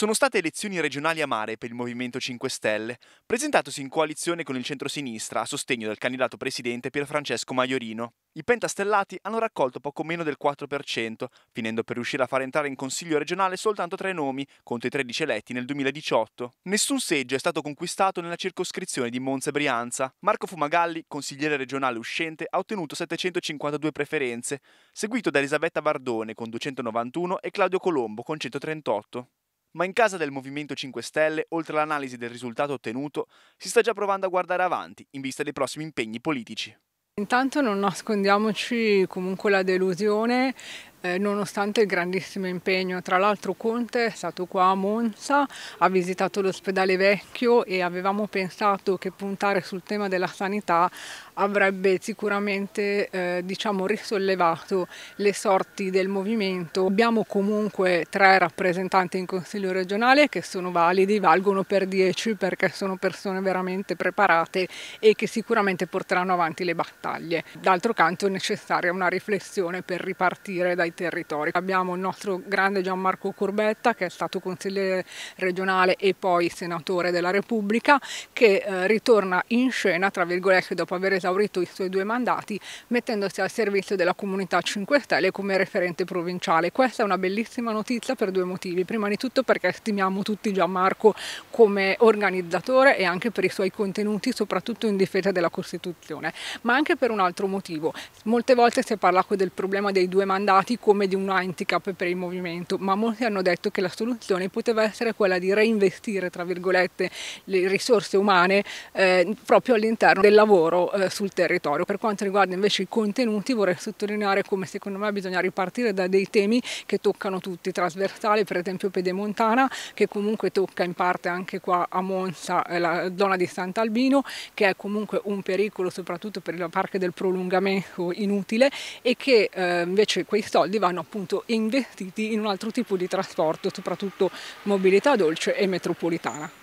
Sono state elezioni regionali amare per il Movimento 5 Stelle, presentatosi in coalizione con il centrosinistra a sostegno del candidato presidente Pierfrancesco Maiorino. I pentastellati hanno raccolto poco meno del 4%, finendo per riuscire a far entrare in consiglio regionale soltanto tre nomi, contro i 13 eletti nel 2018. Nessun seggio è stato conquistato nella circoscrizione di Monza e Brianza. Marco Fumagalli, consigliere regionale uscente, ha ottenuto 752 preferenze, seguito da Elisabetta Bardone con 291 e Claudio Colombo con 138. Ma in casa del Movimento 5 Stelle, oltre all'analisi del risultato ottenuto, si sta già provando a guardare avanti in vista dei prossimi impegni politici. Intanto non nascondiamoci comunque la delusione eh, nonostante il grandissimo impegno. Tra l'altro Conte è stato qua a Monza, ha visitato l'ospedale vecchio e avevamo pensato che puntare sul tema della sanità avrebbe sicuramente eh, diciamo, risollevato le sorti del movimento. Abbiamo comunque tre rappresentanti in Consiglio regionale che sono validi, valgono per dieci perché sono persone veramente preparate e che sicuramente porteranno avanti le battaglie. D'altro canto è necessaria una riflessione per ripartire dai ai territori. Abbiamo il nostro grande Gianmarco Corbetta che è stato consigliere regionale e poi senatore della Repubblica che eh, ritorna in scena, tra virgolette, dopo aver esaurito i suoi due mandati, mettendosi al servizio della comunità 5 Stelle come referente provinciale. Questa è una bellissima notizia per due motivi. Prima di tutto perché stimiamo tutti Gianmarco come organizzatore e anche per i suoi contenuti, soprattutto in difesa della Costituzione, ma anche per un altro motivo. Molte volte si parla del problema dei due mandati come di un handicap per il movimento, ma molti hanno detto che la soluzione poteva essere quella di reinvestire, tra virgolette, le risorse umane eh, proprio all'interno del lavoro eh, sul territorio. Per quanto riguarda invece i contenuti vorrei sottolineare come secondo me bisogna ripartire da dei temi che toccano tutti, trasversali per esempio Pedemontana che comunque tocca in parte anche qua a Monza eh, la zona di Sant'Albino che è comunque un pericolo soprattutto per la parte del prolungamento inutile e che eh, invece quei soldi soldi vanno appunto investiti in un altro tipo di trasporto, soprattutto mobilità dolce e metropolitana.